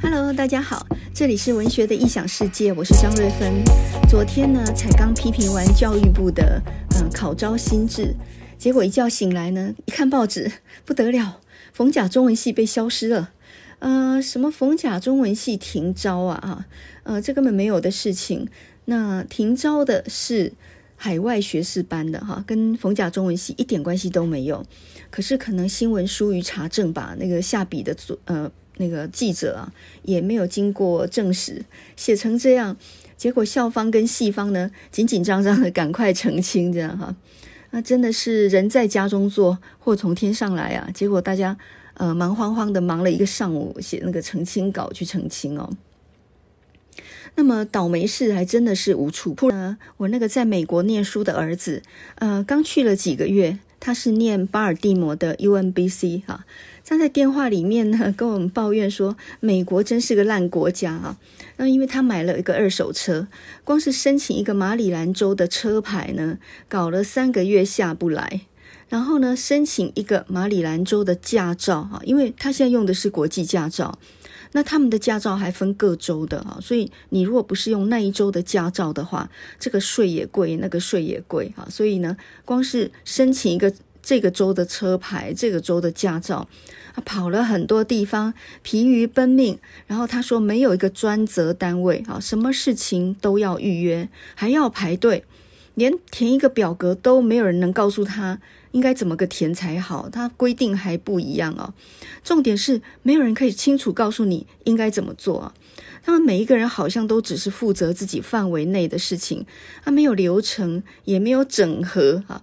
Hello，大家好，这里是文学的异想世界，我是张瑞芬。昨天呢，才刚批评完教育部的嗯考招新制，结果一觉醒来呢，一看报纸，不得了，冯甲中文系被消失了。呃，什么冯甲中文系停招啊？哈，呃，这根本没有的事情。那停招的是海外学士班的哈，跟冯甲中文系一点关系都没有。可是可能新闻疏于查证吧，那个下笔的作呃。那个记者啊，也没有经过证实，写成这样，结果校方跟系方呢，紧紧张张的，赶快澄清样哈。那真的是人在家中坐，祸从天上来啊！结果大家呃，忙慌慌的，忙了一个上午，写那个澄清稿去澄清哦。那么倒霉事还真的是无处不呢。我那个在美国念书的儿子，呃，刚去了几个月，他是念巴尔的摩的 UMBC 哈。他在电话里面呢 跟我们抱怨说，美国真是个烂国家啊！那因为他买了一个二手车，光是申请一个马里兰州的车牌呢，搞了三个月下不来。然后呢，申请一个马里兰州的驾照啊，因为他现在用的是国际驾照。那他们的驾照还分各州的啊，所以你如果不是用那一州的驾照的话，这个税也贵，那个税也贵啊。所以呢，光是申请一个。这个州的车牌，这个州的驾照，他跑了很多地方，疲于奔命。然后他说，没有一个专责单位啊，什么事情都要预约，还要排队，连填一个表格都没有人能告诉他应该怎么个填才好。他规定还不一样哦。重点是没有人可以清楚告诉你应该怎么做啊。他们每一个人好像都只是负责自己范围内的事情，他没有流程，也没有整合啊。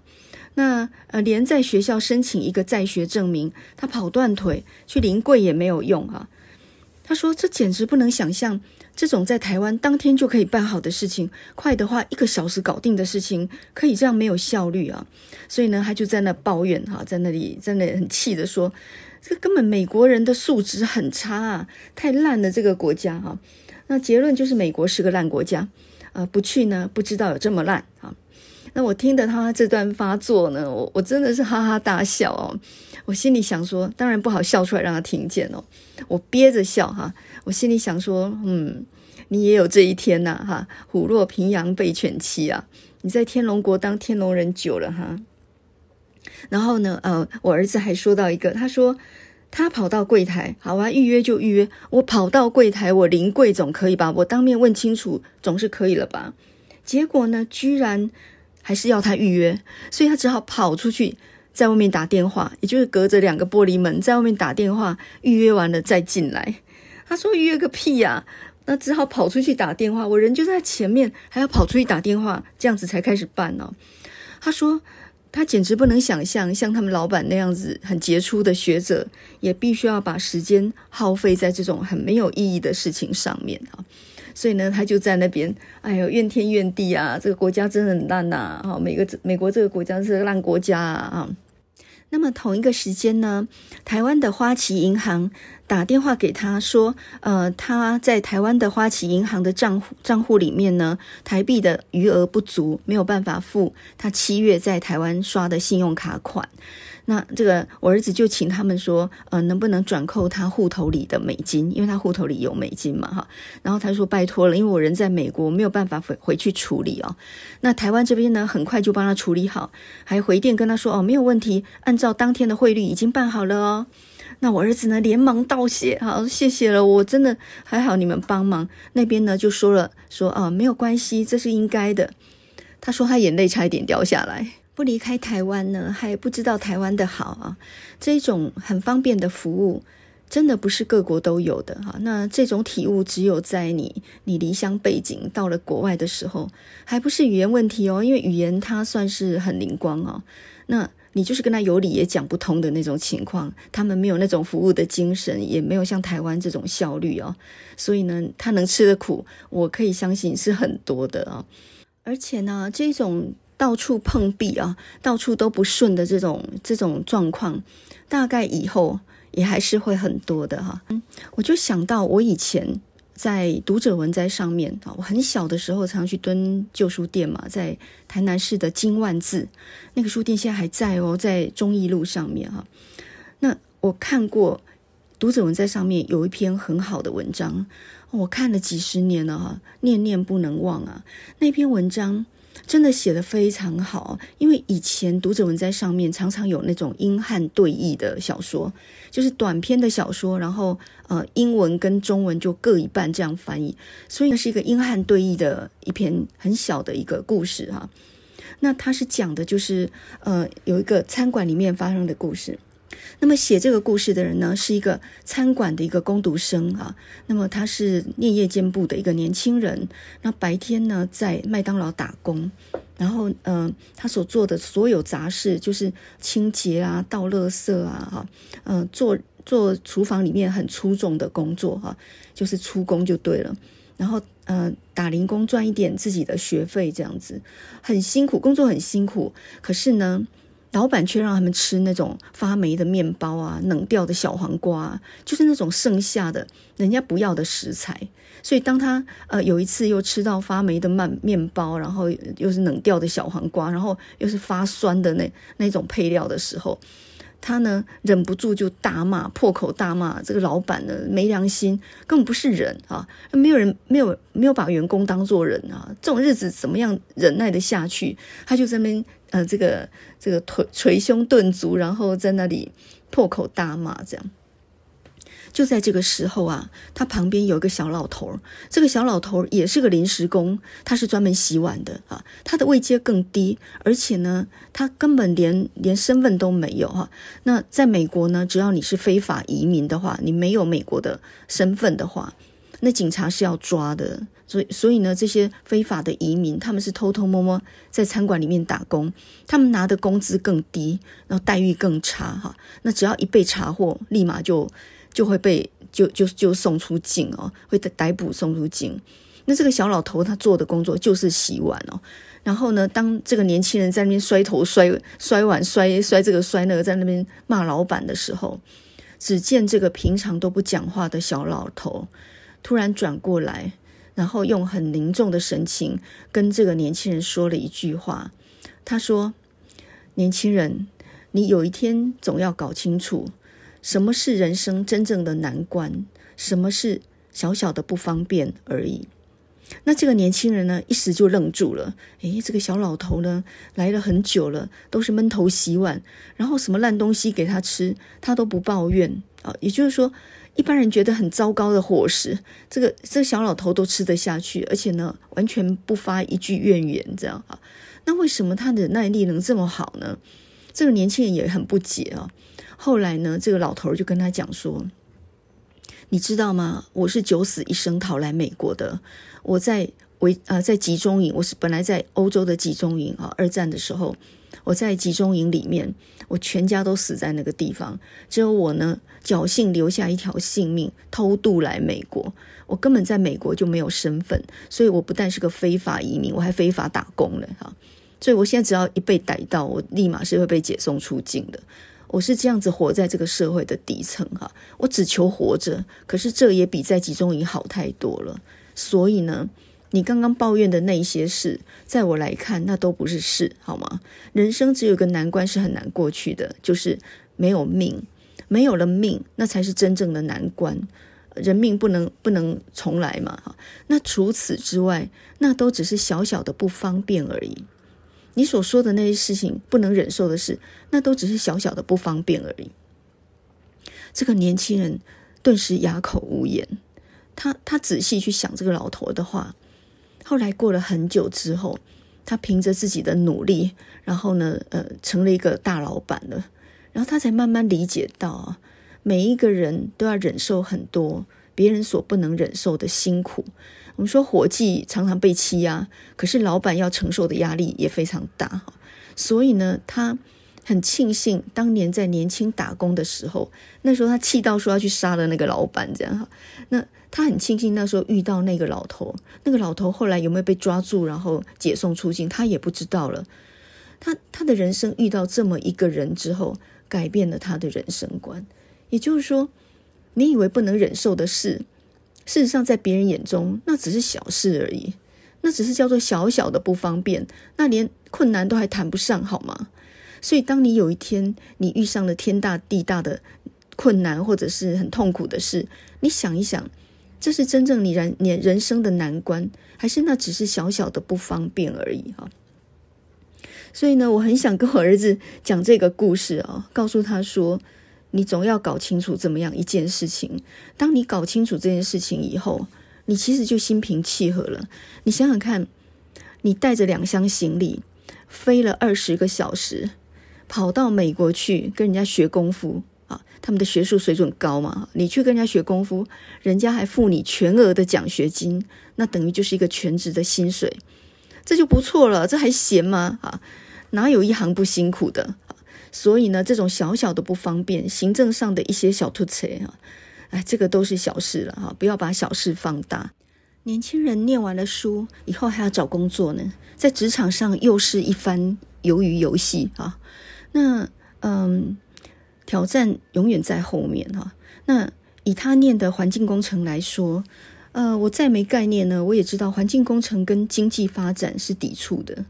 那呃，连在学校申请一个在学证明，他跑断腿去临柜也没有用啊。他说这简直不能想象，这种在台湾当天就可以办好的事情，快的话一个小时搞定的事情，可以这样没有效率啊。所以呢，他就在那抱怨哈，在那里真的很气的说，这根本美国人的素质很差，啊，太烂了这个国家哈。那结论就是美国是个烂国家，呃，不去呢不知道有这么烂啊。那我听得他这段发作呢，我我真的是哈哈大笑哦。我心里想说，当然不好笑出来让他听见哦，我憋着笑哈。我心里想说，嗯，你也有这一天呐哈，虎落平阳被犬欺啊，你在天龙国当天龙人久了哈。然后呢，呃，我儿子还说到一个，他说他跑到柜台，好啊，预约就预约。我跑到柜台，我临柜总可以吧？我当面问清楚，总是可以了吧？结果呢，居然。还是要他预约，所以他只好跑出去，在外面打电话，也就是隔着两个玻璃门在外面打电话，预约完了再进来。他说：“预约个屁呀！”那只好跑出去打电话。我人就在前面，还要跑出去打电话，这样子才开始办哦。他说：“他简直不能想象，像他们老板那样子很杰出的学者，也必须要把时间耗费在这种很没有意义的事情上面啊。”所以呢，他就在那边，哎呦，怨天怨地啊，这个国家真的很烂呐！啊，每个美国这个国家是烂国家啊。那么同一个时间呢，台湾的花旗银行打电话给他说，呃，他在台湾的花旗银行的账户账户里面呢，台币的余额不足，没有办法付他七月在台湾刷的信用卡款。那这个我儿子就请他们说，呃，能不能转扣他户头里的美金，因为他户头里有美金嘛，哈。然后他说拜托了，因为我人在美国，没有办法回回去处理哦。那台湾这边呢，很快就帮他处理好，还回电跟他说哦，没有问题，按照当天的汇率已经办好了哦。那我儿子呢，连忙道谢，好，谢谢了，我真的还好你们帮忙。那边呢就说了，说啊，没有关系，这是应该的。他说他眼泪差一点掉下来。不离开台湾呢，还不知道台湾的好啊！这种很方便的服务，真的不是各国都有的哈。那这种体悟，只有在你你离乡背景到了国外的时候，还不是语言问题哦。因为语言它算是很灵光哦。那你就是跟他有理也讲不通的那种情况，他们没有那种服务的精神，也没有像台湾这种效率哦。所以呢，他能吃的苦，我可以相信是很多的啊。而且呢，这种。到处碰壁啊，到处都不顺的这种这种状况，大概以后也还是会很多的哈。我就想到我以前在读者文摘上面啊，我很小的时候常去蹲旧书店嘛，在台南市的金万字那个书店现在还在哦，在忠义路上面哈。那我看过读者文摘上面有一篇很好的文章，我看了几十年了哈，念念不能忘啊。那篇文章。真的写的非常好，因为以前读者文在上面常常有那种英汉对译的小说，就是短篇的小说，然后呃，英文跟中文就各一半这样翻译，所以那是一个英汉对译的一篇很小的一个故事哈。那它是讲的就是呃，有一个餐馆里面发生的故事。那么写这个故事的人呢，是一个餐馆的一个工读生啊。那么他是念夜间部的一个年轻人，那白天呢在麦当劳打工，然后呃，他所做的所有杂事就是清洁啊、倒垃圾啊、哈，嗯，做做厨房里面很粗重的工作哈，就是出工就对了，然后呃，打零工赚一点自己的学费这样子，很辛苦，工作很辛苦，可是呢。老板却让他们吃那种发霉的面包啊，冷掉的小黄瓜，就是那种剩下的人家不要的食材。所以，当他呃有一次又吃到发霉的馒面包，然后又是冷掉的小黄瓜，然后又是发酸的那那种配料的时候。他呢，忍不住就大骂，破口大骂。这个老板呢，没良心，根本不是人啊！没有人，没有没有把员工当做人啊！这种日子怎么样忍耐的下去？他就在边呃，这个这个捶捶胸顿足，然后在那里破口大骂，这样。就在这个时候啊，他旁边有一个小老头儿，这个小老头儿也是个临时工，他是专门洗碗的啊。他的位阶更低，而且呢，他根本连连身份都没有哈。那在美国呢，只要你是非法移民的话，你没有美国的身份的话，那警察是要抓的。所以，所以呢，这些非法的移民他们是偷偷摸摸在餐馆里面打工，他们拿的工资更低，然后待遇更差哈。那只要一被查获，立马就。就会被就就就送出境哦，会逮捕送出境。那这个小老头他做的工作就是洗碗哦。然后呢，当这个年轻人在那边摔头摔摔碗摔摔这个摔那个，在那边骂老板的时候，只见这个平常都不讲话的小老头突然转过来，然后用很凝重的神情跟这个年轻人说了一句话。他说：“年轻人，你有一天总要搞清楚。”什么是人生真正的难关？什么是小小的不方便而已？那这个年轻人呢，一时就愣住了。诶，这个小老头呢，来了很久了，都是闷头洗碗，然后什么烂东西给他吃，他都不抱怨啊。也就是说，一般人觉得很糟糕的伙食，这个这个小老头都吃得下去，而且呢，完全不发一句怨言，这样啊。那为什么他的耐力能这么好呢？这个年轻人也很不解啊。后来呢？这个老头就跟他讲说：“你知道吗？我是九死一生逃来美国的。我在围啊，在集中营，我是本来在欧洲的集中营啊。二战的时候，我在集中营里面，我全家都死在那个地方，只有我呢侥幸留下一条性命，偷渡来美国。我根本在美国就没有身份，所以我不但是个非法移民，我还非法打工了哈。所以我现在只要一被逮到，我立马是会被解送出境的。”我是这样子活在这个社会的底层哈，我只求活着，可是这也比在集中营好太多了。所以呢，你刚刚抱怨的那些事，在我来看，那都不是事，好吗？人生只有个难关是很难过去的，就是没有命，没有了命，那才是真正的难关。人命不能不能重来嘛哈，那除此之外，那都只是小小的不方便而已。你所说的那些事情，不能忍受的事，那都只是小小的不方便而已。这个年轻人顿时哑口无言。他他仔细去想这个老头的话。后来过了很久之后，他凭着自己的努力，然后呢，呃，成了一个大老板了。然后他才慢慢理解到啊，每一个人都要忍受很多。别人所不能忍受的辛苦，我们说伙计常常被欺压，可是老板要承受的压力也非常大哈。所以呢，他很庆幸当年在年轻打工的时候，那时候他气到说要去杀了那个老板，这样哈。那他很庆幸那时候遇到那个老头，那个老头后来有没有被抓住，然后解送出境，他也不知道了。他他的人生遇到这么一个人之后，改变了他的人生观，也就是说。你以为不能忍受的事，事实上在别人眼中那只是小事而已，那只是叫做小小的不方便，那连困难都还谈不上，好吗？所以，当你有一天你遇上了天大地大的困难或者是很痛苦的事，你想一想，这是真正你人你人生的难关，还是那只是小小的不方便而已？哈。所以呢，我很想跟我儿子讲这个故事哦，告诉他说。你总要搞清楚怎么样一件事情。当你搞清楚这件事情以后，你其实就心平气和了。你想想看，你带着两箱行李，飞了二十个小时，跑到美国去跟人家学功夫啊！他们的学术水准高嘛，你去跟人家学功夫，人家还付你全额的奖学金，那等于就是一个全职的薪水，这就不错了，这还闲吗？啊，哪有一行不辛苦的？所以呢，这种小小的不方便，行政上的一些小突切啊，哎，这个都是小事了哈，不要把小事放大。年轻人念完了书以后还要找工作呢，在职场上又是一番鱿鱼游戏啊。那嗯，挑战永远在后面哈。那以他念的环境工程来说，呃，我再没概念呢，我也知道环境工程跟经济发展是抵触的。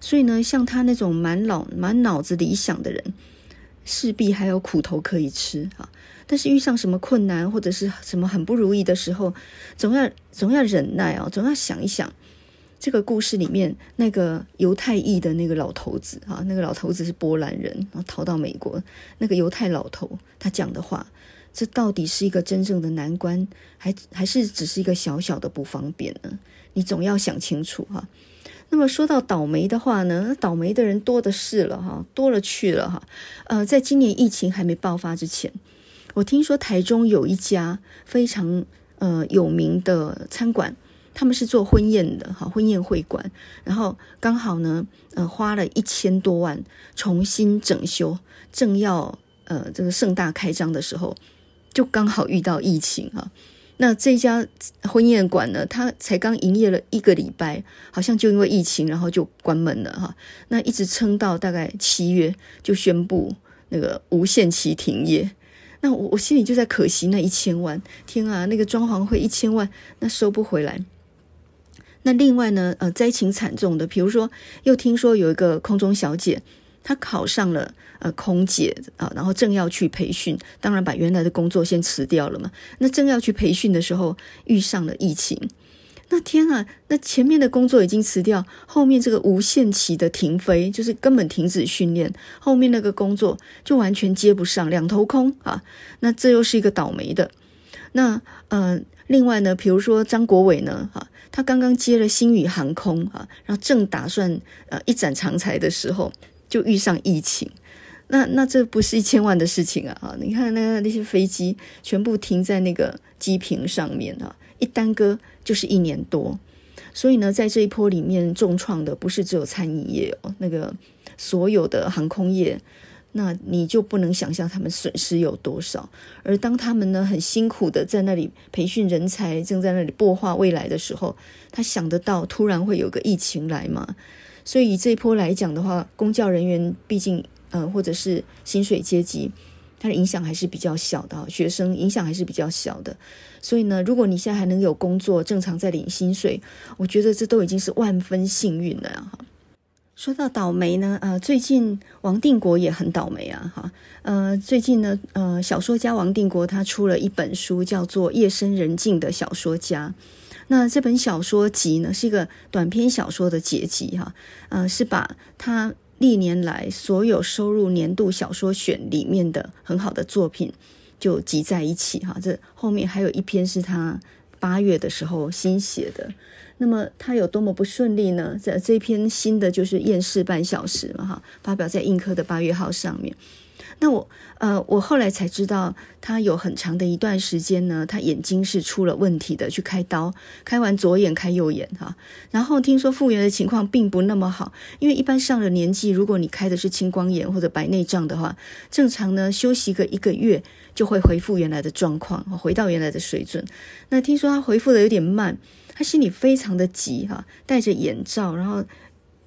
所以呢，像他那种满脑满脑子理想的人，势必还有苦头可以吃啊。但是遇上什么困难或者是什么很不如意的时候，总要总要忍耐啊，总要想一想这个故事里面那个犹太裔的那个老头子啊，那个老头子是波兰人，然后逃到美国，那个犹太老头他讲的话，这到底是一个真正的难关，还还是只是一个小小的不方便呢？你总要想清楚哈。那么说到倒霉的话呢，倒霉的人多的是了哈，多了去了哈。呃，在今年疫情还没爆发之前，我听说台中有一家非常呃有名的餐馆，他们是做婚宴的哈，婚宴会馆。然后刚好呢，呃，花了一千多万重新整修，正要呃这个盛大开张的时候，就刚好遇到疫情啊。那这家婚宴馆呢？它才刚营业了一个礼拜，好像就因为疫情，然后就关门了哈。那一直撑到大概七月，就宣布那个无限期停业。那我我心里就在可惜那一千万，天啊，那个装潢费一千万，那收不回来。那另外呢，呃，灾情惨重的，比如说，又听说有一个空中小姐。他考上了呃空姐啊，然后正要去培训，当然把原来的工作先辞掉了嘛。那正要去培训的时候，遇上了疫情。那天啊，那前面的工作已经辞掉，后面这个无限期的停飞，就是根本停止训练，后面那个工作就完全接不上，两头空啊。那这又是一个倒霉的。那呃，另外呢，比如说张国伟呢，哈，他刚刚接了星宇航空啊，然后正打算呃一展长才的时候。就遇上疫情，那那这不是一千万的事情啊！你看那那些飞机全部停在那个机坪上面啊，一耽搁就是一年多。所以呢，在这一波里面重创的不是只有餐饮业哦，那个所有的航空业，那你就不能想象他们损失有多少。而当他们呢很辛苦的在那里培训人才，正在那里擘画未来的时候，他想得到突然会有个疫情来吗？所以以这一波来讲的话，公教人员毕竟，呃，或者是薪水阶级，它的影响还是比较小的，学生影响还是比较小的。所以呢，如果你现在还能有工作，正常在领薪水，我觉得这都已经是万分幸运了哈。说到倒霉呢，呃，最近王定国也很倒霉啊，哈，呃，最近呢，呃，小说家王定国他出了一本书，叫做《夜深人静的小说家》。那这本小说集呢，是一个短篇小说的结集哈，呃，是把他历年来所有收入年度小说选里面的很好的作品就集在一起哈。这后面还有一篇是他八月的时候新写的，那么他有多么不顺利呢？这这篇新的就是《厌世半小时》嘛哈，发表在《印科》的八月号上面。那我呃，我后来才知道，他有很长的一段时间呢，他眼睛是出了问题的，去开刀，开完左眼，开右眼啊。然后听说复原的情况并不那么好，因为一般上了年纪，如果你开的是青光眼或者白内障的话，正常呢休息个一个月就会恢复原来的状况，回到原来的水准。那听说他恢复的有点慢，他心里非常的急哈，戴着眼罩，然后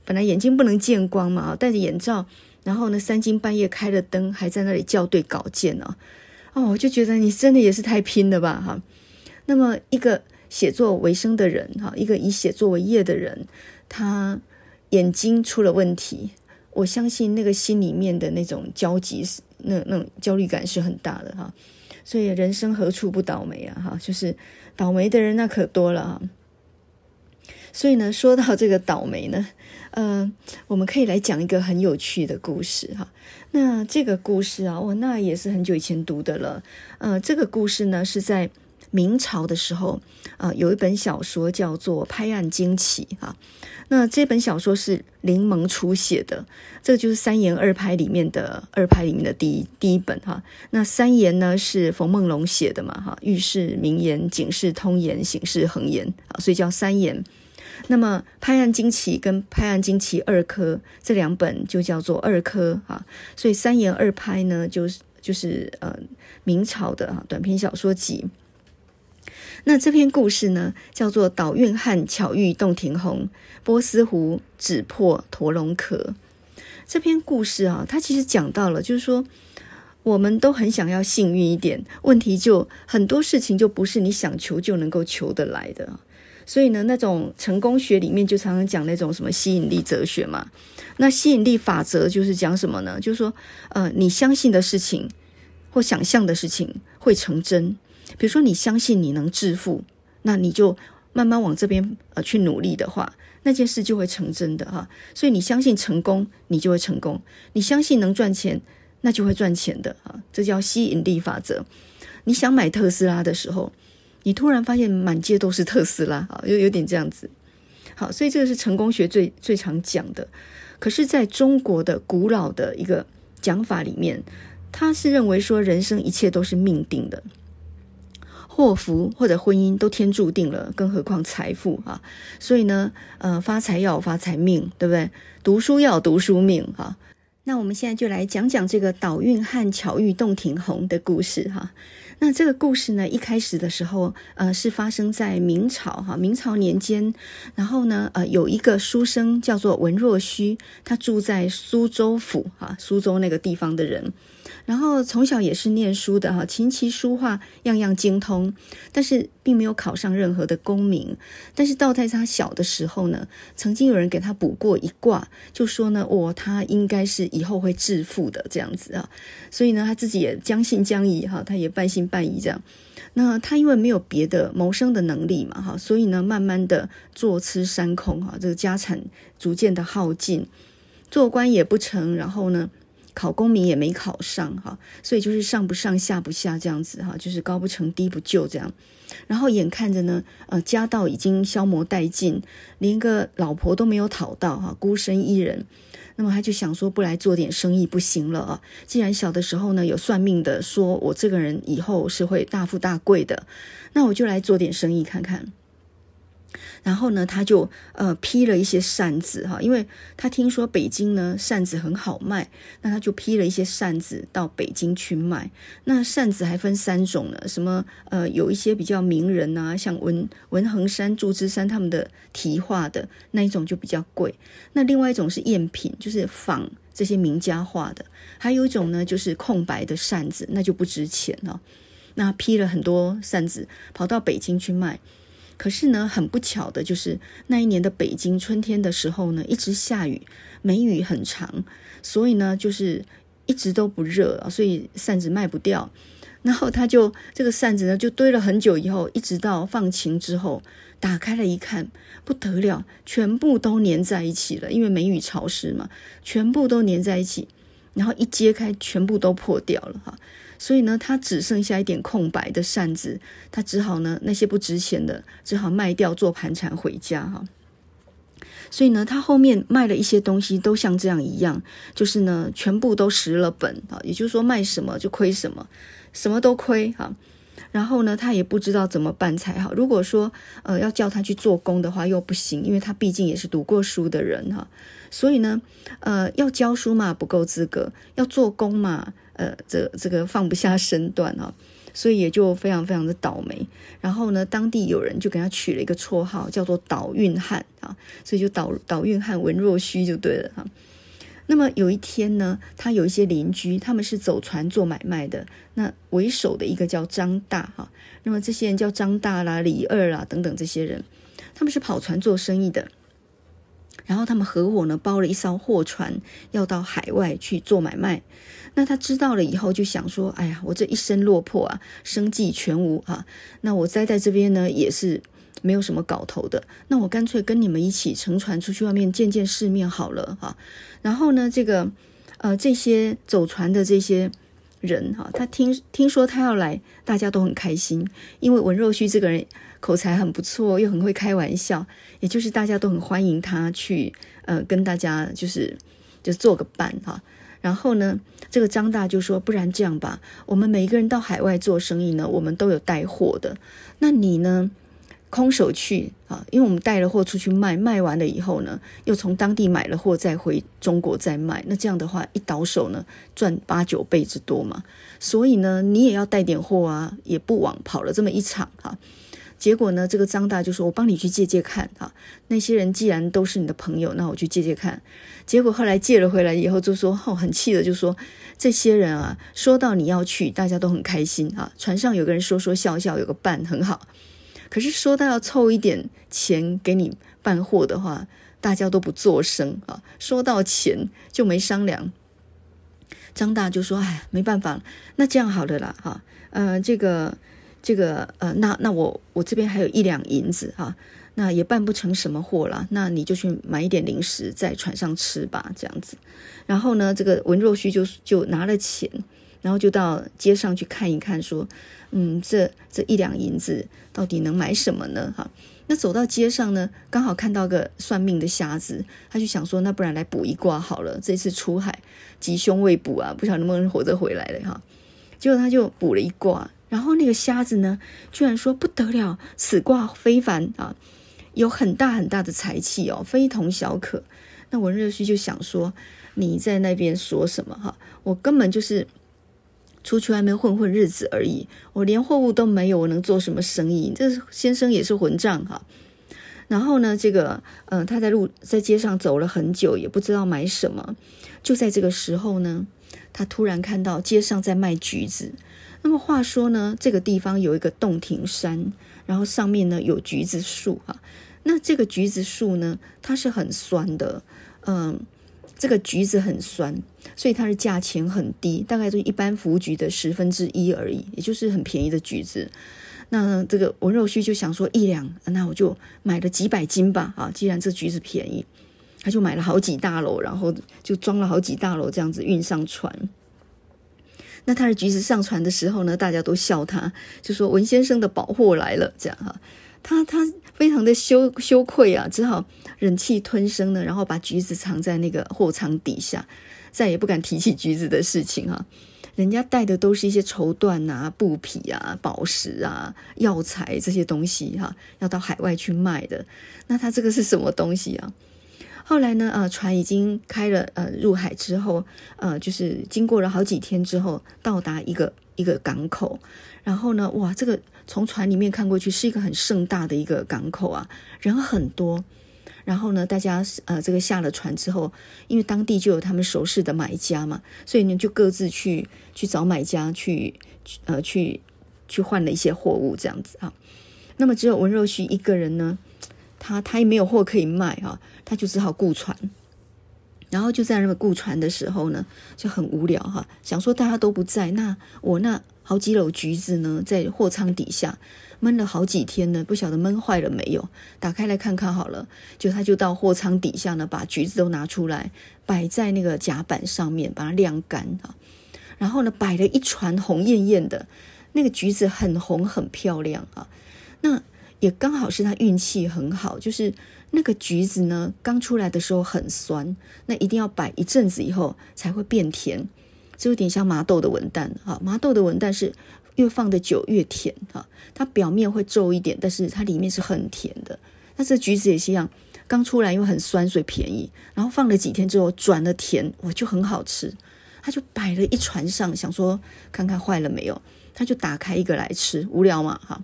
本来眼睛不能见光嘛，戴着眼罩。然后呢，三更半夜开了灯，还在那里校对稿件呢，哦，我就觉得你真的也是太拼了吧，哈。那么一个写作为生的人，哈，一个以写作为业的人，他眼睛出了问题，我相信那个心里面的那种焦急是那那种焦虑感是很大的，哈。所以人生何处不倒霉啊，哈，就是倒霉的人那可多了，哈。所以呢，说到这个倒霉呢。呃，我们可以来讲一个很有趣的故事哈。那这个故事啊，我那也是很久以前读的了。呃，这个故事呢是在明朝的时候啊，有一本小说叫做《拍案惊奇》哈。那这本小说是林萌初写的，这就是三言二拍里面的二拍里面的第一第一本哈。那三言呢是冯梦龙写的嘛哈，遇事明言，警世通言，醒世恒言啊，所以叫三言。那么《拍案惊奇》跟《拍案惊奇二科》这两本就叫做二科啊，所以三言二拍呢，就是就是呃明朝的啊短篇小说集。那这篇故事呢，叫做《倒运汉巧遇洞庭红波斯湖纸破驼龙壳》。这篇故事啊，它其实讲到了，就是说我们都很想要幸运一点，问题就很多事情就不是你想求就能够求得来的。所以呢，那种成功学里面就常常讲那种什么吸引力哲学嘛。那吸引力法则就是讲什么呢？就是说，呃，你相信的事情或想象的事情会成真。比如说，你相信你能致富，那你就慢慢往这边呃去努力的话，那件事就会成真的哈。所以，你相信成功，你就会成功；你相信能赚钱，那就会赚钱的啊。这叫吸引力法则。你想买特斯拉的时候。你突然发现满街都是特斯拉啊，又有点这样子。好，所以这个是成功学最最常讲的。可是，在中国的古老的一个讲法里面，他是认为说人生一切都是命定的，祸福或者婚姻都天注定了，更何况财富啊？所以呢，呃，发财要发财命，对不对？读书要读书命，哈。那我们现在就来讲讲这个倒运和巧遇洞庭红的故事，哈。那这个故事呢，一开始的时候，呃，是发生在明朝哈，明朝年间，然后呢，呃，有一个书生叫做文若虚，他住在苏州府哈，苏州那个地方的人。然后从小也是念书的哈，琴棋书画样样精通，但是并没有考上任何的功名。但是道太他小的时候呢，曾经有人给他卜过一卦，就说呢，我他应该是以后会致富的这样子啊。所以呢，他自己也将信将疑哈，他也半信半疑这样。那他因为没有别的谋生的能力嘛哈，所以呢，慢慢的坐吃山空哈，这个家产逐渐的耗尽，做官也不成，然后呢。考功名也没考上哈，所以就是上不上下不下这样子哈，就是高不成低不就这样。然后眼看着呢，呃，家道已经消磨殆尽，连个老婆都没有讨到哈，孤身一人。那么他就想说，不来做点生意不行了啊！既然小的时候呢有算命的说我这个人以后是会大富大贵的，那我就来做点生意看看。然后呢，他就呃批了一些扇子哈，因为他听说北京呢扇子很好卖，那他就批了一些扇子到北京去卖。那扇子还分三种呢，什么呃有一些比较名人啊，像文文衡山、祝枝山他们的题画的那一种就比较贵。那另外一种是赝品，就是仿这些名家画的。还有一种呢就是空白的扇子，那就不值钱了。那批了很多扇子跑到北京去卖。可是呢，很不巧的就是那一年的北京春天的时候呢，一直下雨，梅雨很长，所以呢，就是一直都不热，所以扇子卖不掉。然后他就这个扇子呢，就堆了很久以后，一直到放晴之后，打开了一看，不得了，全部都粘在一起了，因为梅雨潮湿嘛，全部都粘在一起，然后一揭开，全部都破掉了，哈。所以呢，他只剩下一点空白的扇子，他只好呢那些不值钱的，只好卖掉做盘缠回家哈。所以呢，他后面卖了一些东西都像这样一样，就是呢全部都蚀了本啊，也就是说卖什么就亏什么，什么都亏哈。然后呢，他也不知道怎么办才好。如果说呃要叫他去做工的话又不行，因为他毕竟也是读过书的人哈。所以呢，呃要教书嘛不够资格，要做工嘛。呃，这这个放不下身段啊，所以也就非常非常的倒霉。然后呢，当地有人就给他取了一个绰号，叫做“倒运汉”啊，所以就“倒倒运汉”文若虚就对了哈。那么有一天呢，他有一些邻居，他们是走船做买卖的，那为首的一个叫张大哈。那么这些人叫张大啦、李二啦等等这些人，他们是跑船做生意的。然后他们合伙呢，包了一艘货船，要到海外去做买卖。那他知道了以后，就想说：“哎呀，我这一身落魄啊，生计全无啊。那我待在这边呢，也是没有什么搞头的。那我干脆跟你们一起乘船出去外面见见世面好了哈。”然后呢，这个呃，这些走船的这些人哈，他听听说他要来，大家都很开心，因为文若旭这个人。口才很不错，又很会开玩笑，也就是大家都很欢迎他去，呃，跟大家就是就做个伴哈。然后呢，这个张大就说：“不然这样吧，我们每一个人到海外做生意呢，我们都有带货的。那你呢，空手去啊？因为我们带了货出去卖，卖完了以后呢，又从当地买了货再回中国再卖。那这样的话，一倒手呢，赚八九倍之多嘛。所以呢，你也要带点货啊，也不枉跑了这么一场哈。”结果呢？这个张大就说：“我帮你去借借看啊！那些人既然都是你的朋友，那我去借借看。”结果后来借了回来以后，就说：“哦，很气的，就说这些人啊，说到你要去，大家都很开心啊，船上有个人说说笑笑，有个伴很好。可是说到要凑一点钱给你办货的话，大家都不作声啊。说到钱就没商量。张大就说：‘哎，没办法了，那这样好了啦，哈。’嗯，这个。”这个呃，那那我我这边还有一两银子啊，那也办不成什么货了。那你就去买一点零食在船上吃吧，这样子。然后呢，这个文若虚就就拿了钱，然后就到街上去看一看，说，嗯，这这一两银子到底能买什么呢？哈，那走到街上呢，刚好看到个算命的瞎子，他就想说，那不然来卜一卦好了。这次出海吉凶未卜啊，不得能不能活着回来了哈。结果他就卜了一卦。然后那个瞎子呢，居然说不得了，此卦非凡啊，有很大很大的才气哦，非同小可。那文热旭就想说，你在那边说什么哈？我根本就是出去外面混混日子而已，我连货物都没有，我能做什么生意？这先生也是混账哈。然后呢，这个嗯，他在路在街上走了很久，也不知道买什么。就在这个时候呢，他突然看到街上在卖橘子。那么话说呢，这个地方有一个洞庭山，然后上面呢有橘子树啊。那这个橘子树呢，它是很酸的，嗯，这个橘子很酸，所以它的价钱很低，大概就一般福橘的十分之一而已，也就是很便宜的橘子。那这个文若旭就想说一两，那我就买了几百斤吧啊，既然这橘子便宜，他就买了好几大篓，然后就装了好几大篓这样子运上船。那他的橘子上船的时候呢，大家都笑他，就说文先生的宝货来了，这样哈，他他非常的羞羞愧啊，只好忍气吞声呢，然后把橘子藏在那个货舱底下，再也不敢提起橘子的事情哈。人家带的都是一些绸缎啊、布匹啊、宝石啊、药材这些东西哈，要到海外去卖的。那他这个是什么东西啊？后来呢？呃，船已经开了，呃，入海之后，呃，就是经过了好几天之后，到达一个一个港口。然后呢，哇，这个从船里面看过去，是一个很盛大的一个港口啊，人很多。然后呢，大家呃，这个下了船之后，因为当地就有他们熟识的买家嘛，所以呢，就各自去去找买家去去呃去去换了一些货物，这样子啊。那么只有文若旭一个人呢。他他也没有货可以卖哈，他就只好雇船，然后就在那个雇船的时候呢，就很无聊哈，想说大家都不在，那我那好几篓橘子呢，在货舱底下闷了好几天呢，不晓得闷坏了没有？打开来看看好了，就他就到货舱底下呢，把橘子都拿出来，摆在那个甲板上面，把它晾干啊，然后呢，摆了一船红艳艳的那个橘子，很红很漂亮啊，那。也刚好是他运气很好，就是那个橘子呢，刚出来的时候很酸，那一定要摆一阵子以后才会变甜，就有点像麻豆的文旦哈。麻豆的文旦是越放的久越甜哈，它表面会皱一点，但是它里面是很甜的。那这橘子也是一样，刚出来又很酸，所以便宜。然后放了几天之后转了甜，哇，就很好吃。他就摆了一船上，想说看看坏了没有，他就打开一个来吃，无聊嘛哈。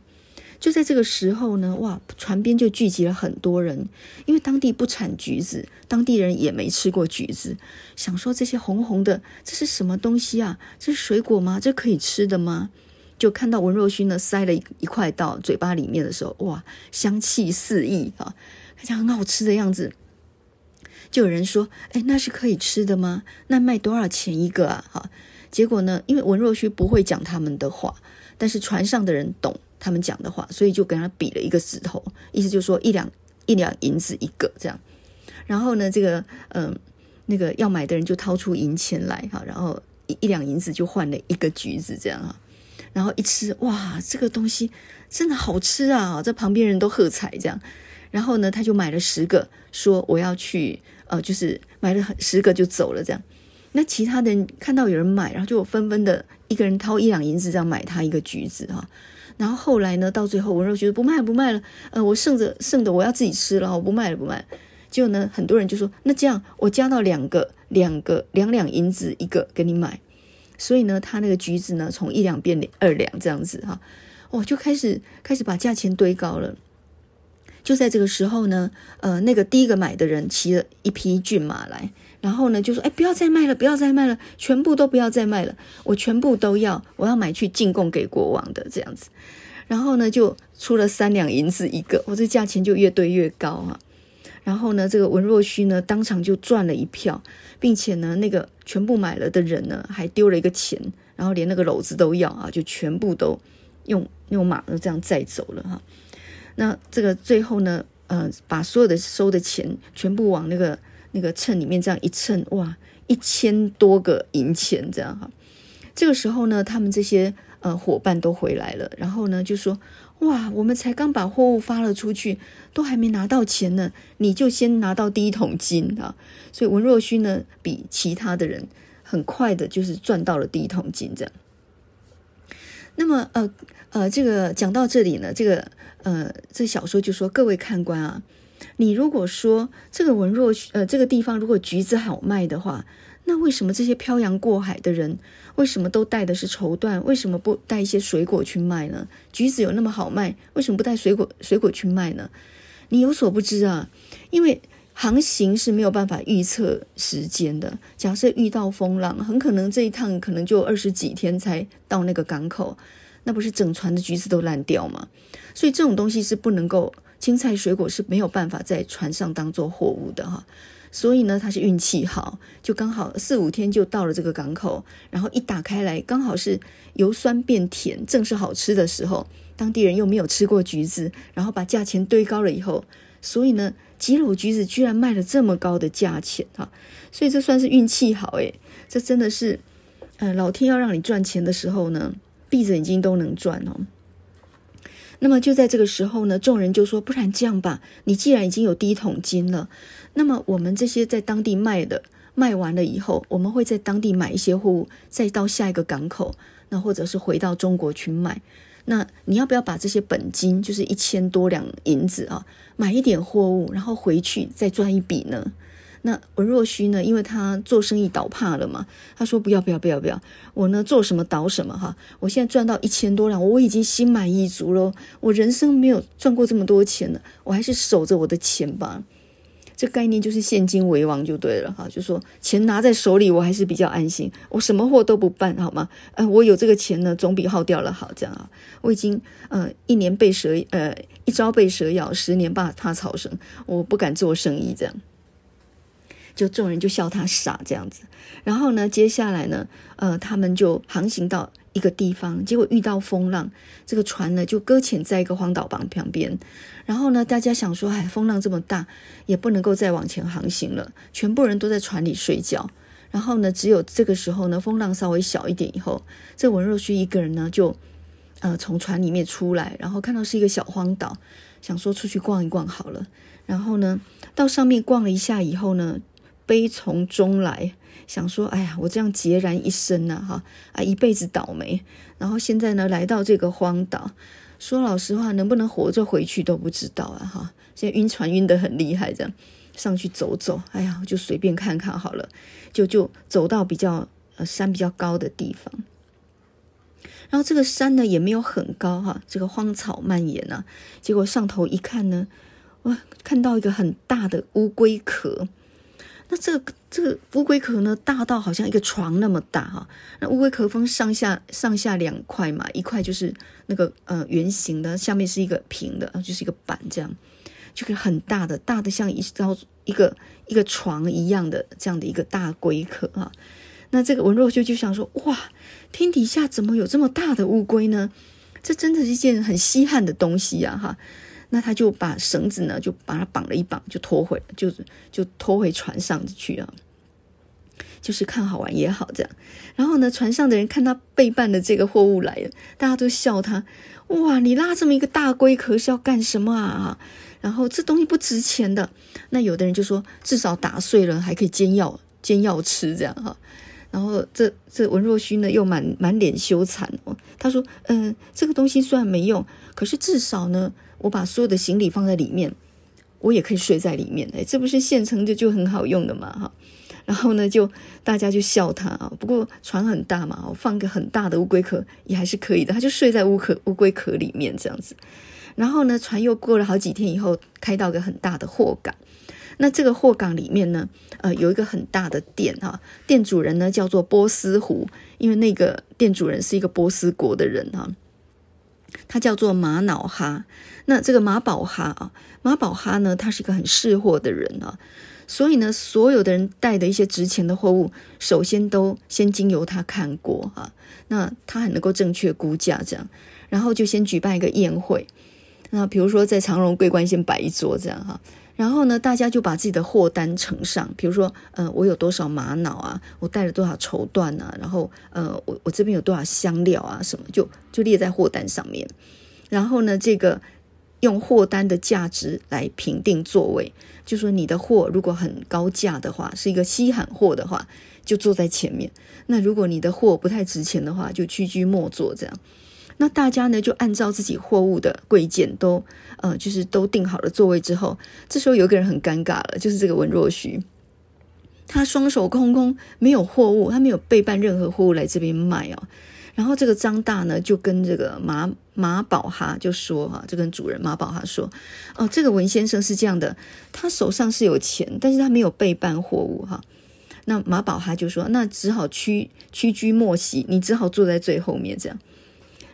就在这个时候呢，哇，船边就聚集了很多人，因为当地不产橘子，当地人也没吃过橘子，想说这些红红的这是什么东西啊？这是水果吗？这可以吃的吗？就看到文若虚呢塞了一一块到嘴巴里面的时候，哇，香气四溢啊！起来很好吃的样子，就有人说：“哎，那是可以吃的吗？那卖多少钱一个啊？”哈，结果呢，因为文若虚不会讲他们的话，但是船上的人懂。他们讲的话，所以就跟他比了一个石头，意思就是说一两一两银子一个这样。然后呢，这个嗯，那个要买的人就掏出银钱来哈，然后一两银子就换了一个橘子这样哈。然后一吃，哇，这个东西真的好吃啊！这旁边人都喝彩这样。然后呢，他就买了十个，说我要去呃，就是买了十个就走了这样。那其他人看到有人买，然后就纷纷的一个人掏一两银子这样买他一个橘子哈。然后后来呢？到最后，文肉觉得不卖不卖了，呃，我剩着剩的我要自己吃了，我不卖了不卖。结果呢，很多人就说：那这样我加到两个，两个两两银子一个给你买。所以呢，他那个橘子呢，从一两变二两这样子哈，哇，就开始开始把价钱堆高了。就在这个时候呢，呃，那个第一个买的人骑了一匹骏马来。然后呢，就说：“哎，不要再卖了，不要再卖了，全部都不要再卖了，我全部都要，我要买去进贡给国王的这样子。”然后呢，就出了三两银子一个，我这价钱就越堆越高啊。然后呢，这个文若虚呢，当场就赚了一票，并且呢，那个全部买了的人呢，还丢了一个钱，然后连那个篓子都要啊，就全部都用用马这样载走了哈。那这个最后呢，呃，把所有的收的钱全部往那个。那个秤里面这样一称，哇，一千多个银钱这样哈。这个时候呢，他们这些呃伙伴都回来了，然后呢就说，哇，我们才刚把货物发了出去，都还没拿到钱呢，你就先拿到第一桶金啊。所以文若虚呢，比其他的人很快的，就是赚到了第一桶金这样。那么呃呃，这个讲到这里呢，这个呃这小说就说各位看官啊。你如果说这个文若呃这个地方如果橘子好卖的话，那为什么这些漂洋过海的人为什么都带的是绸缎？为什么不带一些水果去卖呢？橘子有那么好卖？为什么不带水果水果去卖呢？你有所不知啊，因为航行是没有办法预测时间的。假设遇到风浪，很可能这一趟可能就二十几天才到那个港口，那不是整船的橘子都烂掉吗？所以这种东西是不能够。青菜、水果是没有办法在船上当做货物的哈，所以呢，他是运气好，就刚好四五天就到了这个港口，然后一打开来，刚好是由酸变甜，正是好吃的时候。当地人又没有吃过橘子，然后把价钱堆高了以后，所以呢，几篓橘子居然卖了这么高的价钱哈，所以这算是运气好诶，这真的是，呃，老天要让你赚钱的时候呢，闭着眼睛都能赚哦。那么就在这个时候呢，众人就说：“不然这样吧，你既然已经有第一桶金了，那么我们这些在当地卖的卖完了以后，我们会在当地买一些货物，再到下一个港口，那或者是回到中国去卖。那你要不要把这些本金，就是一千多两银子啊，买一点货物，然后回去再赚一笔呢？”那文若虚呢？因为他做生意倒怕了嘛，他说不要不要不要不要，我呢做什么倒什么哈，我现在赚到一千多两，我已经心满意足咯，我人生没有赚过这么多钱了，我还是守着我的钱吧。这概念就是现金为王就对了哈，就说钱拿在手里我还是比较安心，我什么货都不办好吗？呃，我有这个钱呢，总比耗掉了好这样啊。我已经呃一年被蛇呃一朝被蛇咬，十年怕怕草绳，我不敢做生意这样。就众人就笑他傻这样子，然后呢，接下来呢，呃，他们就航行到一个地方，结果遇到风浪，这个船呢就搁浅在一个荒岛旁旁边。然后呢，大家想说，哎，风浪这么大，也不能够再往前航行了，全部人都在船里睡觉。然后呢，只有这个时候呢，风浪稍微小一点以后，这文若虚一个人呢，就呃从船里面出来，然后看到是一个小荒岛，想说出去逛一逛好了。然后呢，到上面逛了一下以后呢。悲从中来，想说，哎呀，我这样孑然一身呐，哈，啊，一辈子倒霉。然后现在呢，来到这个荒岛，说老实话，能不能活着回去都不知道啊，哈。现在晕船晕得很厉害，这样上去走走，哎呀，就随便看看好了，就就走到比较山比较高的地方。然后这个山呢也没有很高哈，这个荒草蔓延啊。结果上头一看呢，哇，看到一个很大的乌龟壳。那这个这个乌龟壳呢，大到好像一个床那么大哈。那乌龟壳分上下上下两块嘛，一块就是那个呃圆形的，下面是一个平的，就是一个板这样，就是很大的，大的像一张一个一个床一样的这样的一个大龟壳哈。那这个文若秀就想说，哇，天底下怎么有这么大的乌龟呢？这真的是一件很稀罕的东西呀哈。那他就把绳子呢，就把它绑了一绑，就拖回，就就拖回船上去了。就是看好玩也好这样。然后呢，船上的人看他背办的这个货物来了，大家都笑他。哇，你拉这么一个大龟壳是要干什么啊？然后这东西不值钱的。那有的人就说，至少打碎了还可以煎药，煎药吃这样哈。然后这这文若虚呢，又满满脸羞惭哦。他说，嗯，这个东西虽然没用。可是至少呢，我把所有的行李放在里面，我也可以睡在里面。哎，这不是现成的就很好用的嘛，哈。然后呢，就大家就笑他啊。不过船很大嘛，我放个很大的乌龟壳也还是可以的。他就睡在乌壳乌龟壳里面这样子。然后呢，船又过了好几天以后，开到个很大的货港。那这个货港里面呢，呃，有一个很大的店哈。店主人呢叫做波斯湖，因为那个店主人是一个波斯国的人哈。他叫做玛瑙哈，那这个马宝哈啊，马宝哈呢，他是一个很识货的人啊，所以呢，所有的人带的一些值钱的货物，首先都先经由他看过哈，那他很能够正确估价这样，然后就先举办一个宴会，那比如说在长荣桂冠先摆一桌这样哈。然后呢，大家就把自己的货单呈上，比如说，呃，我有多少玛瑙啊，我带了多少绸缎啊，然后，呃，我我这边有多少香料啊，什么就就列在货单上面。然后呢，这个用货单的价值来评定座位，就说你的货如果很高价的话，是一个稀罕货的话，就坐在前面；那如果你的货不太值钱的话，就屈居末座这样。那大家呢，就按照自己货物的贵贱，都呃，就是都定好了座位之后，这时候有个人很尴尬了，就是这个文若虚，他双手空空，没有货物，他没有备办任何货物来这边卖哦。然后这个张大呢，就跟这个马马宝哈就说哈，就跟主人马宝哈说，哦，这个文先生是这样的，他手上是有钱，但是他没有备办货物哈。那马宝哈就说，那只好屈屈居末席，你只好坐在最后面这样。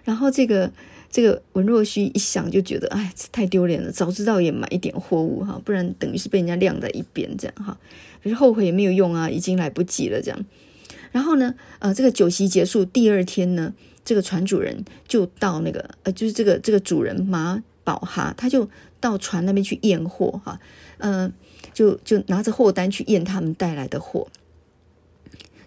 然后这个这个文若虚一想就觉得，哎，太丢脸了，早知道也买一点货物哈，不然等于是被人家晾在一边这样哈。可是后悔也没有用啊，已经来不及了这样。然后呢，呃，这个酒席结束第二天呢，这个船主人就到那个呃，就是这个这个主人马宝哈，他就到船那边去验货哈，呃，就就拿着货单去验他们带来的货。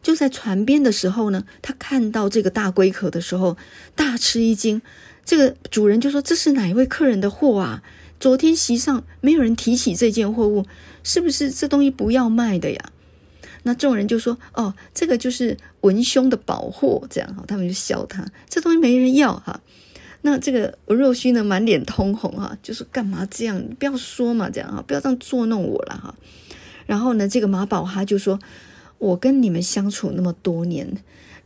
就在船边的时候呢，他看到这个大龟壳的时候，大吃一惊。这个主人就说：“这是哪一位客人的货啊？昨天席上没有人提起这件货物，是不是这东西不要卖的呀？”那众人就说：“哦，这个就是文兄的宝货，这样哈。”他们就笑他：“这东西没人要哈。”那这个文若虚呢，满脸通红哈，就是干嘛这样？不要说嘛，这样哈，不要这样作弄我了哈。然后呢，这个马宝哈就说。我跟你们相处那么多年，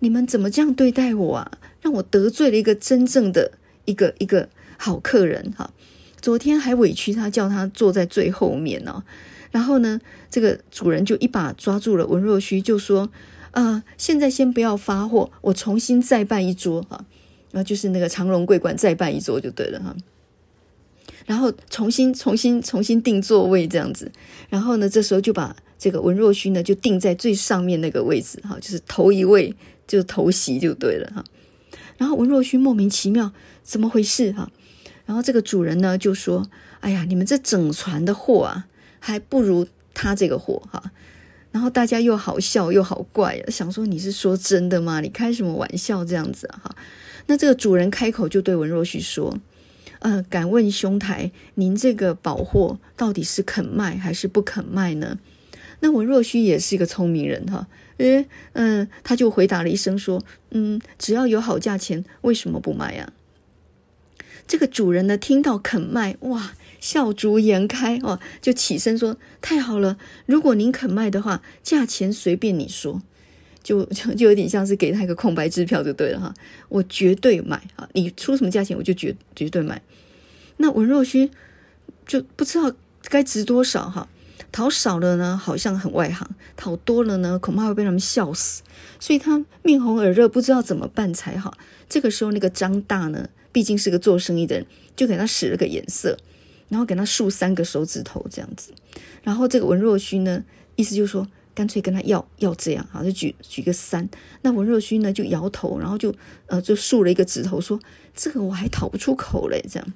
你们怎么这样对待我啊？让我得罪了一个真正的一个一个好客人哈。昨天还委屈他叫他坐在最后面呢，然后呢，这个主人就一把抓住了文若虚，就说：“啊，现在先不要发货，我重新再办一桌哈，然后就是那个长隆桂馆再办一桌就对了哈。”然后重新重新重新定座位这样子，然后呢，这时候就把。这个文若虚呢，就定在最上面那个位置，哈，就是头一位，就头席就对了，哈。然后文若虚莫名其妙，怎么回事？哈，然后这个主人呢就说：“哎呀，你们这整船的货啊，还不如他这个货，哈。”然后大家又好笑又好怪，想说你是说真的吗？你开什么玩笑这样子？哈，那这个主人开口就对文若虚说：“呃，敢问兄台，您这个宝货到底是肯卖还是不肯卖呢？”那文若虚也是一个聪明人哈，诶，嗯，他就回答了一声说：“嗯，只要有好价钱，为什么不卖呀？”这个主人呢，听到肯卖，哇，笑逐颜开哦，就起身说：“太好了，如果您肯卖的话，价钱随便你说，就 就就有点像是给他一个空白支票就对了哈，我绝对买啊，你出什么价钱我就绝绝对买。”那文若虚就不知道该值多少哈。讨少了呢，好像很外行；讨多了呢，恐怕会被他们笑死。所以他面红耳热，不知道怎么办才好。这个时候，那个张大呢，毕竟是个做生意的人，就给他使了个眼色，然后给他竖三个手指头这样子。然后这个文若虚呢，意思就说，干脆跟他要要这样啊，就举举个三。那文若虚呢，就摇头，然后就呃，就竖了一个指头，说：“这个我还讨不出口嘞。”这样。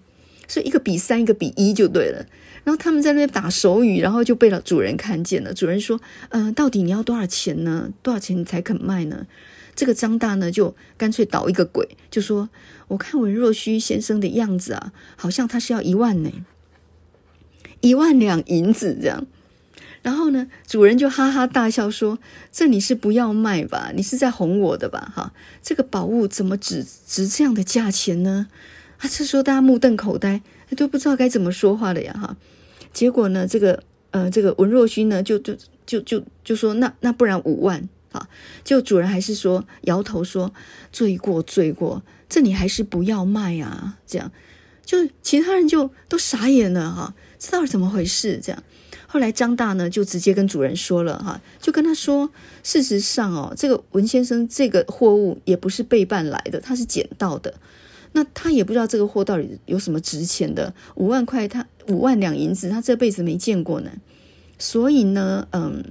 所以一个比三，一个比一就对了。然后他们在那边打手语，然后就被了主人看见了。主人说：“嗯，到底你要多少钱呢？多少钱才肯卖呢？”这个张大呢，就干脆倒一个鬼，就说：“我看文若虚先生的样子啊，好像他是要一万呢，一万两银子这样。”然后呢，主人就哈哈大笑说：“这你是不要卖吧？你是在哄我的吧？哈，这个宝物怎么值值这样的价钱呢？”啊！这时候大家目瞪口呆，都不知道该怎么说话了呀！哈，结果呢，这个呃，这个文若虚呢，就就就就就说，那那不然五万啊？就主人还是说摇头说，罪过罪过，这你还是不要卖啊！这样，就其他人就都傻眼了哈，这到底怎么回事？这样，后来张大呢就直接跟主人说了哈，就跟他说，事实上哦，这个文先生这个货物也不是背办来的，他是捡到的。那他也不知道这个货到底有什么值钱的，五万块，他五万两银子，他这辈子没见过呢。所以呢，嗯，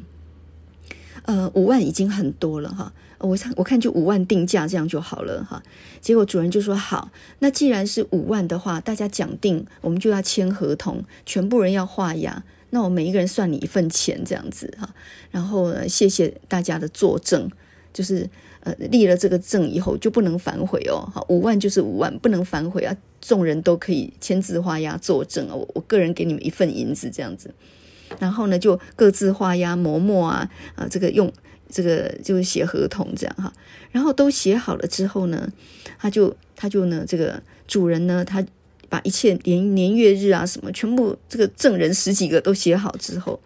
呃，五万已经很多了哈。我我看就五万定价这样就好了哈。结果主人就说好，那既然是五万的话，大家讲定，我们就要签合同，全部人要画押。那我每一个人算你一份钱这样子哈。然后谢谢大家的作证。就是呃，立了这个证以后就不能反悔哦。好，五万就是五万，不能反悔啊！众人都可以签字画押作证啊。我我个人给你们一份银子这样子，然后呢就各自画押磨墨啊啊，这个用这个就是写合同这样哈。然后都写好了之后呢，他就他就呢这个主人呢，他把一切年年月日啊什么全部这个证人十几个都写好之后，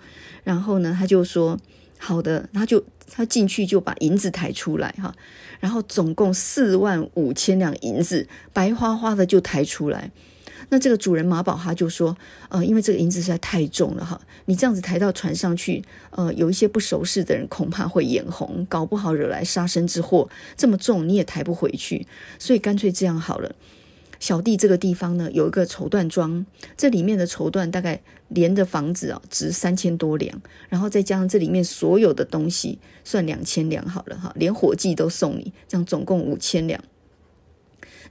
然后呢他就说好的，他就。他进去就把银子抬出来哈，然后总共四万五千两银子，白花花的就抬出来。那这个主人马宝哈就说：，呃，因为这个银子实在太重了哈，你这样子抬到船上去，呃，有一些不熟识的人恐怕会眼红，搞不好惹来杀身之祸。这么重你也抬不回去，所以干脆这样好了。小弟这个地方呢，有一个绸缎庄，这里面的绸缎大概连着房子啊，值三千多两，然后再加上这里面所有的东西，算两千两好了哈，连伙计都送你，这样总共五千两。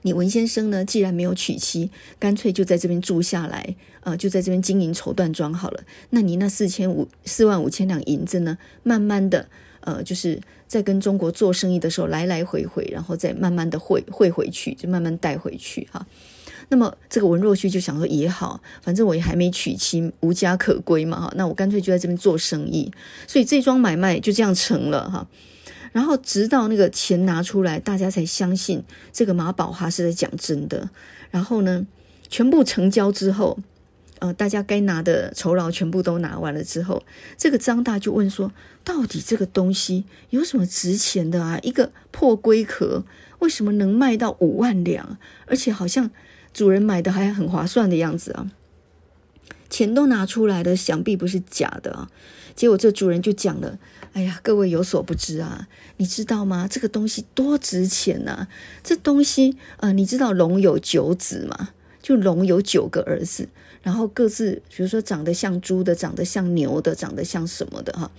你文先生呢，既然没有娶妻，干脆就在这边住下来啊，就在这边经营绸缎庄好了。那你那四千五四万五千两银子呢，慢慢的。呃，就是在跟中国做生意的时候，来来回回，然后再慢慢的汇汇回去，就慢慢带回去哈。那么这个文若旭就想说也好，反正我也还没娶妻，无家可归嘛哈，那我干脆就在这边做生意，所以这桩买卖就这样成了哈。然后直到那个钱拿出来，大家才相信这个马宝哈是在讲真的。然后呢，全部成交之后。呃，大家该拿的酬劳全部都拿完了之后，这个张大就问说：“到底这个东西有什么值钱的啊？一个破龟壳，为什么能卖到五万两？而且好像主人买的还很划算的样子啊！钱都拿出来了，想必不是假的啊。”结果这主人就讲了：“哎呀，各位有所不知啊，你知道吗？这个东西多值钱啊！这东西呃，你知道龙有九子吗？就龙有九个儿子。”然后各自，比如说长得像猪的，长得像牛的，长得像什么的哈，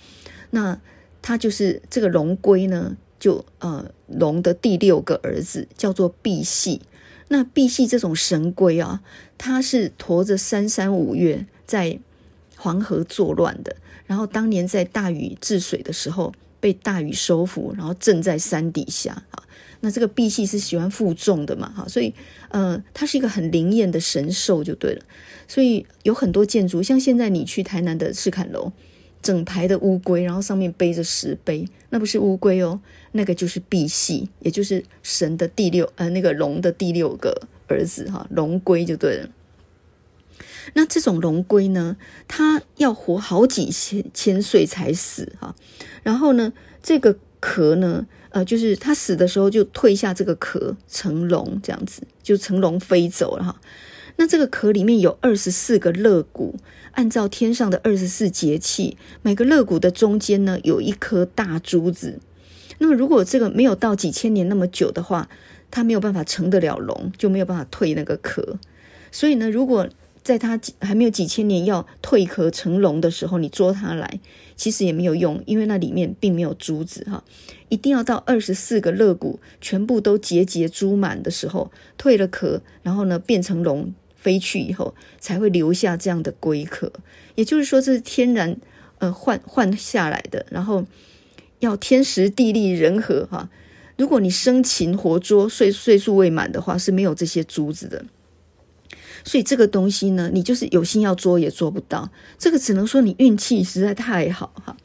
那他就是这个龙龟呢，就呃龙的第六个儿子叫做毕屃。那毕屃这种神龟啊，它是驮着三山五岳在黄河作乱的。然后当年在大禹治水的时候被大禹收服，然后镇在山底下啊。那这个毕屃是喜欢负重的嘛哈，所以呃它是一个很灵验的神兽就对了。所以有很多建筑，像现在你去台南的赤坎楼，整排的乌龟，然后上面背着石碑，那不是乌龟哦，那个就是赑屃，也就是神的第六呃，那个龙的第六个儿子哈，龙龟就对了。那这种龙龟呢，它要活好几千千岁才死哈。然后呢，这个壳呢，呃，就是它死的时候就退下这个壳成龙这样子，就成龙飞走了哈。那这个壳里面有二十四个肋骨，按照天上的二十四节气，每个肋骨的中间呢有一颗大珠子。那么如果这个没有到几千年那么久的话，它没有办法成得了龙，就没有办法退那个壳。所以呢，如果在它还没有几千年要退壳成龙的时候，你捉它来，其实也没有用，因为那里面并没有珠子哈。一定要到二十四个肋骨全部都结节珠满的时候，退了壳，然后呢变成龙。飞去以后才会留下这样的龟壳，也就是说这是天然呃换换下来的，然后要天时地利人和哈。如果你生擒活捉，岁岁数未满的话是没有这些珠子的。所以这个东西呢，你就是有心要捉也捉不到，这个只能说你运气实在太好哈。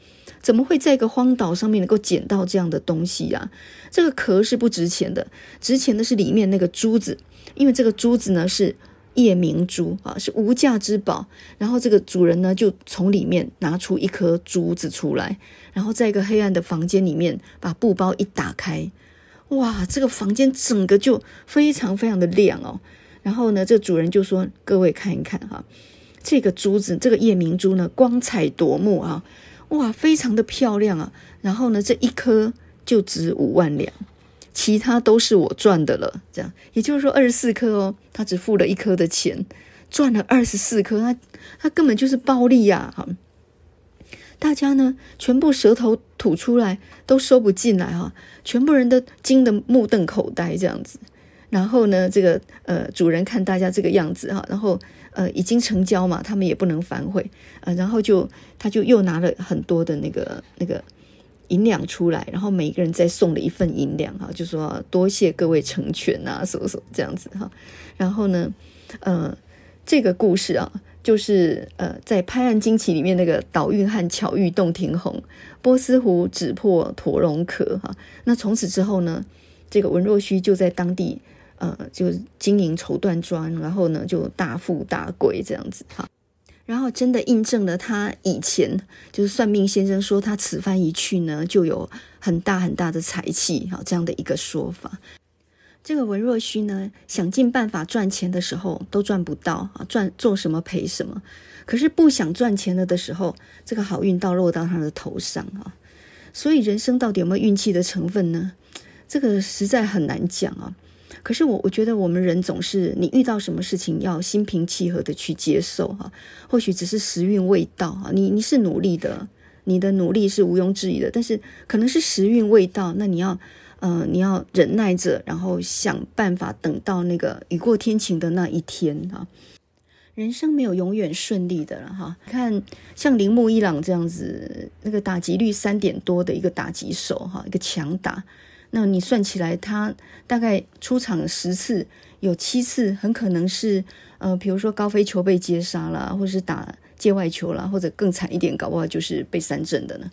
怎么会在一个荒岛上面能够捡到这样的东西呀？这个壳是不值钱的，值钱的是里面那个珠子，因为这个珠子呢是。夜明珠啊，是无价之宝。然后这个主人呢，就从里面拿出一颗珠子出来，然后在一个黑暗的房间里面，把布包一打开，哇，这个房间整个就非常非常的亮哦。然后呢，这主人就说：“各位看一看哈，这个珠子，这个夜明珠呢，光彩夺目啊，哇，非常的漂亮啊。然后呢，这一颗就值五万两。”其他都是我赚的了，这样，也就是说二十四颗哦，他只付了一颗的钱，赚了二十四颗，他他根本就是暴利啊！大家呢，全部舌头吐出来都收不进来哈，全部人都惊得目瞪口呆这样子。然后呢，这个呃，主人看大家这个样子哈，然后呃，已经成交嘛，他们也不能反悔，呃，然后就他就又拿了很多的那个那个。银两出来，然后每一个人再送了一份银两哈，就说多谢各位成全呐，什么什么这样子哈。然后呢，呃，这个故事啊，就是呃，在《拍案惊奇》里面那个“倒运”和“巧遇洞庭红，波斯湖只破驼绒壳”哈。那从此之后呢，这个文若虚就在当地呃，就经营绸缎庄，然后呢，就大富大贵这样子哈。然后真的印证了他以前就是算命先生说他此番一去呢，就有很大很大的财气啊这样的一个说法。这个文若虚呢，想尽办法赚钱的时候都赚不到啊，赚做什么赔什么。可是不想赚钱了的时候，这个好运倒落到他的头上啊。所以人生到底有没有运气的成分呢？这个实在很难讲啊。可是我我觉得我们人总是，你遇到什么事情要心平气和的去接受哈，或许只是时运未到哈，你你是努力的，你的努力是毋庸置疑的，但是可能是时运未到，那你要呃你要忍耐着，然后想办法等到那个雨过天晴的那一天啊。人生没有永远顺利的了哈，看像铃木一朗这样子，那个打击率三点多的一个打击手哈，一个强打。那你算起来，他大概出场十次，有七次很可能是，呃，比如说高飞球被接杀了，或者是打界外球了，或者更惨一点，搞不好就是被三振的呢。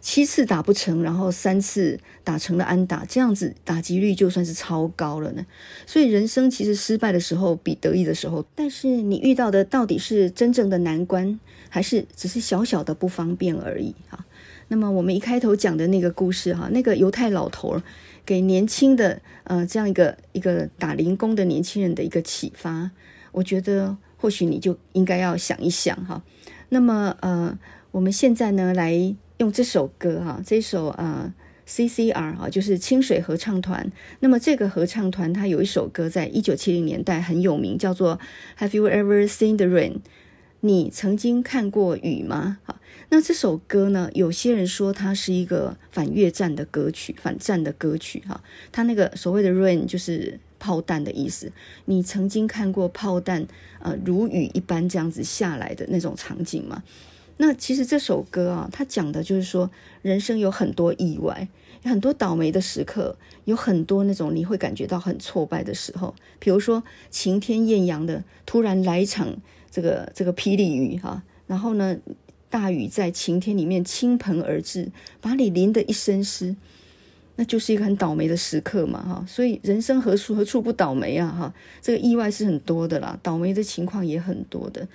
七次打不成，然后三次打成了安打，这样子打击率就算是超高了呢。所以人生其实失败的时候比得意的时候，但是你遇到的到底是真正的难关，还是只是小小的不方便而已啊？那么我们一开头讲的那个故事哈，那个犹太老头儿给年轻的呃这样一个一个打零工的年轻人的一个启发，我觉得或许你就应该要想一想哈。那么呃，我们现在呢来用这首歌哈，这首呃 C C R 哈，就是清水合唱团。那么这个合唱团它有一首歌在一九七零年代很有名，叫做 Have you ever seen the rain？你曾经看过雨吗？那这首歌呢？有些人说它是一个反越战的歌曲，反战的歌曲哈。它那个所谓的 “rain” 就是炮弹的意思。你曾经看过炮弹呃如雨一般这样子下来的那种场景吗？那其实这首歌啊，它讲的就是说，人生有很多意外，有很多倒霉的时刻，有很多那种你会感觉到很挫败的时候。比如说晴天艳阳的，突然来一场这个这个霹雳雨哈，然后呢？大雨在晴天里面倾盆而至，把你淋得一身湿，那就是一个很倒霉的时刻嘛，哈。所以人生何处何处不倒霉啊，哈。这个意外是很多的啦，倒霉的情况也很多的。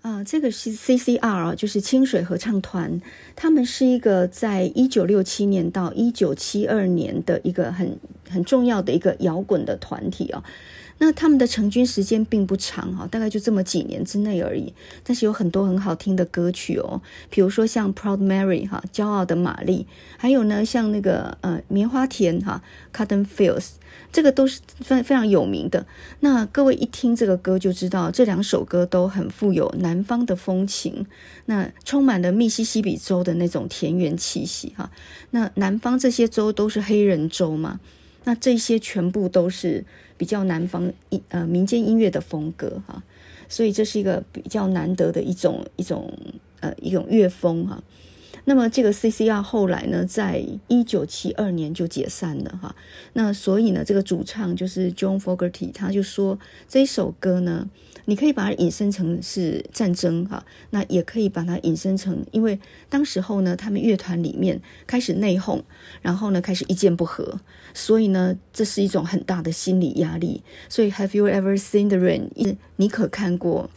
啊，这个是 CCR 啊，就是清水合唱团，他们是一个在一九六七年到一九七二年的一个很很重要的一个摇滚的团体啊。那他们的成军时间并不长哈，大概就这么几年之内而已。但是有很多很好听的歌曲哦，比如说像《Proud Mary》哈，骄傲的玛丽，还有呢像那个呃棉花田哈，《Cotton Fields》，这个都是非非常有名的。那各位一听这个歌就知道，这两首歌都很富有南方的风情，那充满了密西西比州的那种田园气息哈。那南方这些州都是黑人州嘛，那这些全部都是。比较南方一呃民间音乐的风格哈，所以这是一个比较难得的一种一种呃一种乐风哈。那么这个 CCR 后来呢，在一九七二年就解散了哈。那所以呢，这个主唱就是 John Fogerty，他就说这首歌呢。你可以把它引申成是战争啊，那也可以把它引申成，因为当时候呢，他们乐团里面开始内讧，然后呢开始意见不合，所以呢，这是一种很大的心理压力。所以 Have you ever seen the rain？你可看过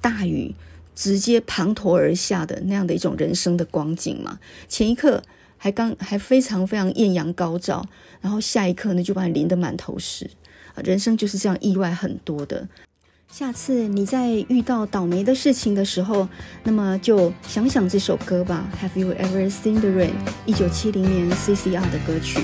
大雨直接滂沱而下的那样的一种人生的光景吗？前一刻还刚还非常非常艳阳高照，然后下一刻呢就把你淋得满头湿啊，人生就是这样意外很多的。下次你在遇到倒霉的事情的时候，那么就想想这首歌吧。Have you ever seen the rain？一九七零年 CCR 的歌曲。